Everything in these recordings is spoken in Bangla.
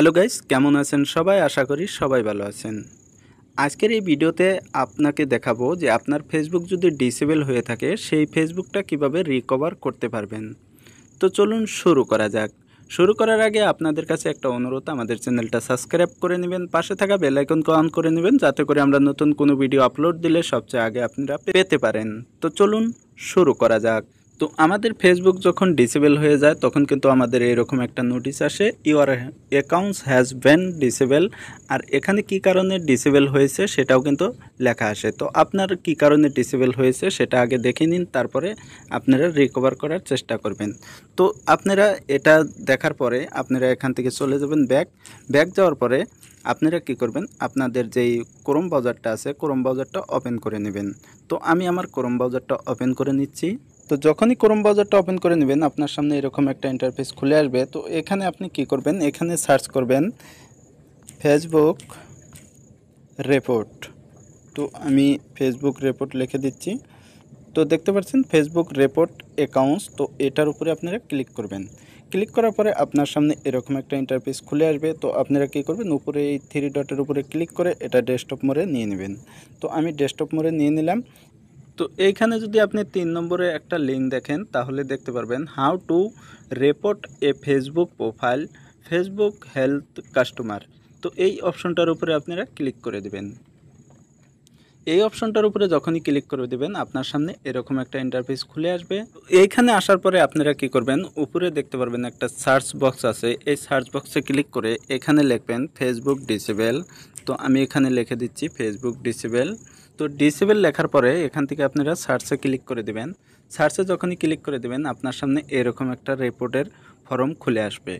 হ্যালো গাইস কেমন আছেন সবাই আশা করি সবাই ভালো আছেন আজকের এই ভিডিওতে আপনাকে দেখাবো যে আপনার ফেসবুক যদি ডিসেবল হয়ে থাকে সেই ফেসবুকটা কিভাবে রিকভার করতে পারবেন তো চলুন শুরু করা যাক শুরু করার আগে আপনাদের কাছে একটা অনুরোধ আমাদের চ্যানেলটা সাবস্ক্রাইব করে নেবেন পাশে থাকা বেলাইকনকে অন করে নেবেন যাতে করে আমরা নতুন কোনো ভিডিও আপলোড দিলে সবচেয়ে আগে আপনারা পেতে পারেন তো চলুন শুরু করা যাক তো আমাদের ফেসবুক যখন ডিসেবল হয়ে যায় তখন কিন্তু আমাদের এরকম একটা নোটিশ আসে your accounts has been disable আর এখানে কি কারণে ডিসেবল হয়েছে সেটাও কিন্তু লেখা আসে তো আপনার কি কারণে ডিসেবল হয়েছে সেটা আগে দেখে নিন তারপরে আপনারা রিকভার করার চেষ্টা করবেন তো আপনারা এটা দেখার পরে আপনারা এখান থেকে চলে যাবেন ব্যাগ ব্যাগ যাওয়ার পরে আপনারা কি করবেন আপনাদের যেই ক্রোম ব্রাউজারটা আছে ক্রোম ব্রাউজারটা ওপেন করে নেবেন তো আমি আমার ক্রোম ব্রাউজারটা ওপেন করে নিচ্ছি তো যখনই ক্রোম ব্রাউজারটা ওপেন করে নেবেন আপনার সামনে এরকম একটা ইন্টারফেস খুলে আসবে তো এখানে আপনি কি করবেন এখানে সার্চ করবেন ফেসবুক রেপোর্ট তো আমি ফেসবুক রেপোর্ট লিখে দিচ্ছি তো দেখতে পাচ্ছেন ফেসবুক রেপোর্ট অ্যাকাউন্টস তো এটার উপরে আপনারা ক্লিক করবেন ক্লিক করার পরে আপনার সামনে এরকম একটা ইন্টারফেস খুলে আসবে তো আপনারা কী করবেন উপরে এই থ্রি ডটের উপরে ক্লিক করে এটা ডেস্কটপ মোড়ে নিয়ে নেবেন তো আমি ডেস্কটপ মোড়ে নিয়ে নিলাম তো এইখানে যদি আপনি তিন নম্বরে একটা লিঙ্ক দেখেন তাহলে দেখতে পারবেন how to report a Facebook profile Facebook health customer তো এই অপশনটার উপরে আপনারা ক্লিক করে দেবেন এই অপশনটার উপরে যখনই ক্লিক করে দেবেন আপনার সামনে এরকম একটা ইন্টারফেস খুলে আসবে এইখানে আসার পরে আপনারা কি করবেন উপরে দেখতে পারবেন একটা সার্চ বক্স আছে এই সার্চ বক্সে ক্লিক করে এখানে লিখবেন ফেসবুক ডিসেবেল তো আমি এখানে লিখে দিচ্ছি ফেসবুক ডিসেবেল তো ডিসেবেল লেখার পরে এখান থেকে আপনারা সার্চে ক্লিক করে দেবেন সার্চে যখনই ক্লিক করে দেবেন আপনার সামনে এরকম একটা রিপোর্টের ফর্ম খুলে আসবে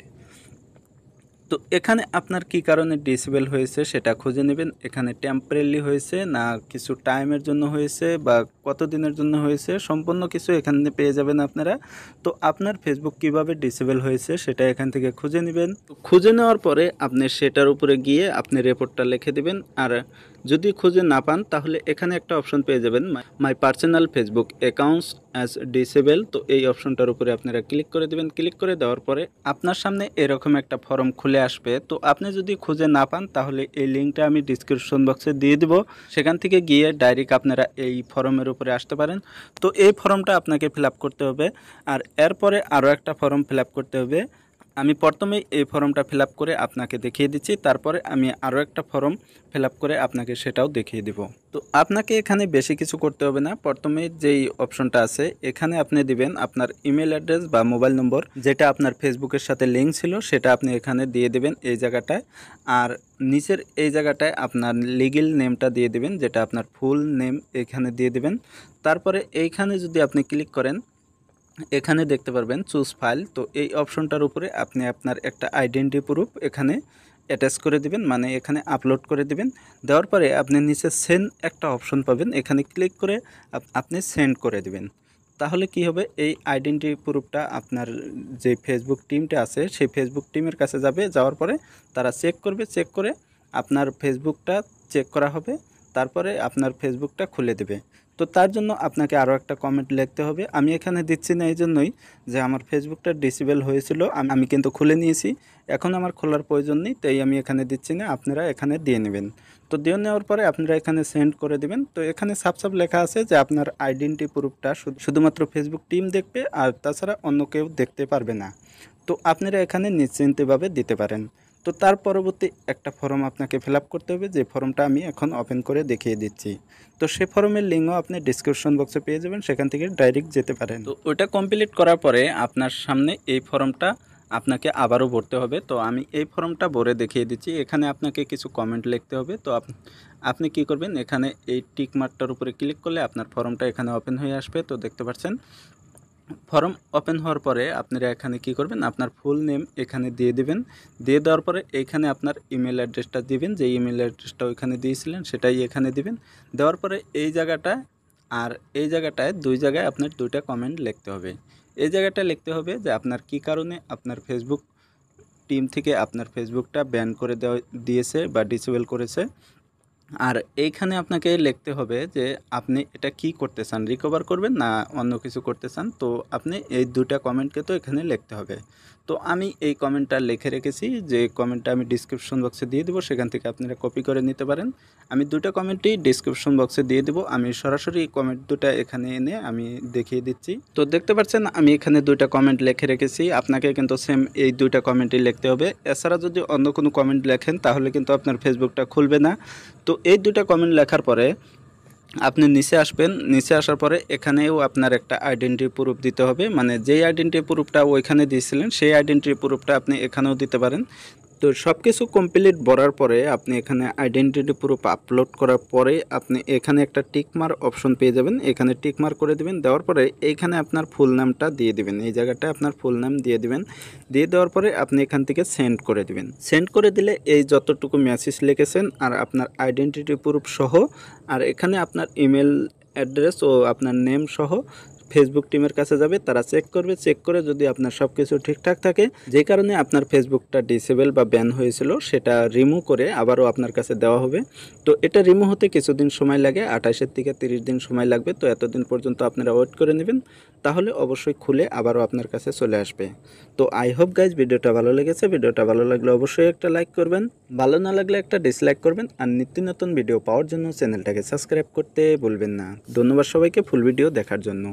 তো এখানে আপনার কি কারণে ডিসেবল হয়েছে সেটা খুঁজে নেবেন এখানে টেম্পারেলি হয়েছে না কিছু টাইমের জন্য হয়েছে বা কত দিনের জন্য হয়েছে সম্পূর্ণ কিছু এখানে পেয়ে যাবেন আপনারা তো আপনার ফেসবুক কিভাবে ডিসেবল হয়েছে সেটা এখান থেকে খুঁজে নেবেন খুঁজে নেওয়ার পরে আপনি সেটার উপরে গিয়ে আপনি রিপোর্টটা লিখে দেবেন আর যদি খুঁজে না পান তাহলে এখানে একটা অপশন পেয়ে যাবেন my personal Facebook accounts as disable তো এই অপশনটার উপরে আপনারা ক্লিক করে দেবেন ক্লিক করে দেওয়ার পরে আপনার সামনে এরকম একটা ফর্ম খুলে আসবে তো আপনি যদি খুঁজে না পান তাহলে এই লিঙ্কটা আমি ডিসক্রিপশন বক্সে দিয়ে দেব সেখান থেকে গিয়ে ডাইরেক্ট আপনারা এই ফর্মের উপরে আসতে পারেন তো এই ফর্মটা আপনাকে ফিল করতে হবে আর এরপরে আরও একটা ফর্ম ফিল করতে হবে আমি প্রথমেই এই ফর্মটা ফিল করে আপনাকে দেখিয়ে দিচ্ছি তারপরে আমি আরও একটা ফর্ম ফিল করে আপনাকে সেটাও দেখিয়ে দিব তো আপনাকে এখানে বেশি কিছু করতে হবে না প্রথমে যেই অপশনটা আছে এখানে আপনি দিবেন আপনার ইমেল অ্যাড্রেস বা মোবাইল নম্বর যেটা আপনার ফেসবুকের সাথে লিঙ্ক ছিল সেটা আপনি এখানে দিয়ে দেবেন এই জায়গাটায় আর নিচের এই জায়গাটায় আপনার লিগেল নেমটা দিয়ে দেবেন যেটা আপনার ফুল নেম এখানে দিয়ে দেবেন তারপরে এইখানে যদি আপনি ক্লিক করেন এখানে দেখতে পারবেন চুজ ফাইল তো এই অপশনটার উপরে আপনি আপনার একটা আইডেন্টি প্রুফ এখানে অ্যাটাচ করে দিবেন মানে এখানে আপলোড করে দিবেন দেওয়ার পরে আপনি নিচে সেন্ড একটা অপশন পাবেন এখানে ক্লিক করে আপনি সেন্ড করে দিবেন তাহলে কি হবে এই আইডেন্টি প্রুফটা আপনার যে ফেসবুক টিমটা আছে সেই ফেসবুক টিমের কাছে যাবে যাওয়ার পরে তারা চেক করবে চেক করে আপনার ফেসবুকটা চেক করা হবে তারপরে আপনার ফেসবুকটা খুলে দেবে তো তার জন্য আপনাকে আরও একটা কমেন্ট লিখতে হবে আমি এখানে দিচ্ছি না এই জন্যই যে আমার ফেসবুকটা ডিসেবল হয়েছিল আমি কিন্তু খুলে নিয়েছি এখন আমার খোলার প্রয়োজন নেই তাই আমি এখানে দিচ্ছি না আপনারা এখানে দিয়ে নেবেন তো দিয়ে নেওয়ার পরে আপনারা এখানে সেন্ড করে দেবেন তো এখানে সাবসাব লেখা আছে যে আপনার আইডেন্টি প্রুফটা শুধুমাত্র ফেসবুক টিম দেখবে আর তাছাড়া অন্য কেউ দেখতে পারবে না তো আপনারা এখানে নিশ্চিন্তভাবে দিতে পারেন তো তার পরবর্তী একটা ফর্ম আপনাকে ফিল করতে হবে যে ফর্মটা আমি এখন ওপেন করে দেখিয়ে দিচ্ছি তো সে ফর্মের লিঙ্কও আপনি ডিসক্রিপশন বক্সে পেয়ে যাবেন সেখান থেকে ডাইরেক্ট যেতে পারেন তো ওইটা কমপ্লিট করার পরে আপনার সামনে এই ফর্মটা আপনাকে আবারও ভরতে হবে তো আমি এই ফর্মটা ভরে দেখিয়ে দিচ্ছি এখানে আপনাকে কিছু কমেন্ট লিখতে হবে তো আপনি কি করবেন এখানে এই টিক মার্কটার উপরে ক্লিক করলে আপনার ফর্মটা এখানে ওপেন হয়ে আসবে তো দেখতে পাচ্ছেন ফর্ম ওপেন হওয়ার পরে আপনারা এখানে কি করবেন আপনার ফুল নেম এখানে দিয়ে দিবেন দিয়ে দেওয়ার পরে এখানে আপনার ইমেল অ্যাড্রেসটা দিবেন যে ইমেল অ্যাড্রেসটা ওইখানে দিয়েছিলেন সেটাই এখানে দিবেন দেওয়ার পরে এই জায়গাটা আর এই জায়গাটায় দুই জায়গায় আপনার দুইটা কমেন্ট লিখতে হবে এই জায়গাটা লিখতে হবে যে আপনার কি কারণে আপনার ফেসবুক টিম থেকে আপনার ফেসবুকটা ব্যান করে দেওয়া দিয়েছে বা ডিসেবল করেছে আর এইখানে আপনাকে লিখতে হবে যে আপনি এটা কি করতে চান রিকভার করবেন না অন্য কিছু করতে চান তো আপনি এই দুটা কমেন্টকে তো এখানে লিখতে হবে তো আমি এই কমেন্টটা লিখে রেখেছি যে কমেন্টটা আমি ডিসক্রিপশন বক্সে দিয়ে দেবো সেখান থেকে আপনারা কপি করে নিতে পারেন আমি দুটো কমেন্টই ডিসক্রিপশন বক্সে দিয়ে দেবো আমি সরাসরি কমেন্ট দুটা এখানে এনে আমি দেখিয়ে দিচ্ছি তো দেখতে পাচ্ছেন আমি এখানে দুইটা কমেন্ট লিখে রেখেছি আপনাকে কিন্তু সেম এই দুইটা কমেন্টই লিখতে হবে এছাড়া যদি অন্য কোনো কমেন্ট লেখেন তাহলে কিন্তু আপনার ফেসবুকটা খুলবে না তো এই দুটা কমেন্ট লেখার পরে আপনি নিচে আসবেন নিচে আসার পরে এখানেও আপনার একটা আইডেন্টি প্রুফ দিতে হবে মানে যেই আইডেন্টি প্রুফটা ওইখানে দিয়েছিলেন সেই আইডেন্টি প্রুফটা আপনি এখানেও দিতে পারেন তো সব কিছু কমপ্লিট বলার পরে আপনি এখানে আইডেন্টিটি প্রুফ আপলোড করার পরে আপনি এখানে একটা টিকমার অপশন পেয়ে যাবেন এখানে টিকমার করে দেবেন দেওয়ার পরে এইখানে আপনার ফুল নামটা দিয়ে দিবেন এই জায়গাটা আপনার ফুল নাম দিয়ে দিবেন দিয়ে দেওয়ার পরে আপনি এখান থেকে সেন্ড করে দিবেন সেন্ড করে দিলে এই যতটুকু মেসেজ লিখেছেন আর আপনার আইডেন্টিটি প্রুফ সহ আর এখানে আপনার ইমেল অ্যাড্রেস ও আপনার নেম সহ ফেসবুক টিমের কাছে যাবে তারা চেক করবে চেক করে যদি আপনার সব কিছু ঠিকঠাক থাকে যে কারণে আপনার ফেসবুকটা ডিসেবল বা ব্যান হয়েছিল সেটা রিমুভ করে আবারও আপনার কাছে দেওয়া হবে তো এটা রিমুভ হতে কিছুদিন সময় লাগে আঠাশের থেকে তিরিশ দিন সময় লাগবে তো এতদিন পর্যন্ত আপনারা ওয়েট করে নেবেন তাহলে অবশ্যই খুলে আবারও আপনার কাছে চলে আসবে তো আই হোপ গাইজ ভিডিওটা ভালো লেগেছে ভিডিওটা ভালো লাগলে অবশ্যই একটা লাইক করবেন ভালো না লাগলে একটা ডিসলাইক করবেন আর নিত্য নতুন ভিডিও পাওয়ার জন্য চ্যানেলটাকে সাবস্ক্রাইব করতে বলবেন না ধন্যবাদ সবাইকে ফুল ভিডিও দেখার জন্য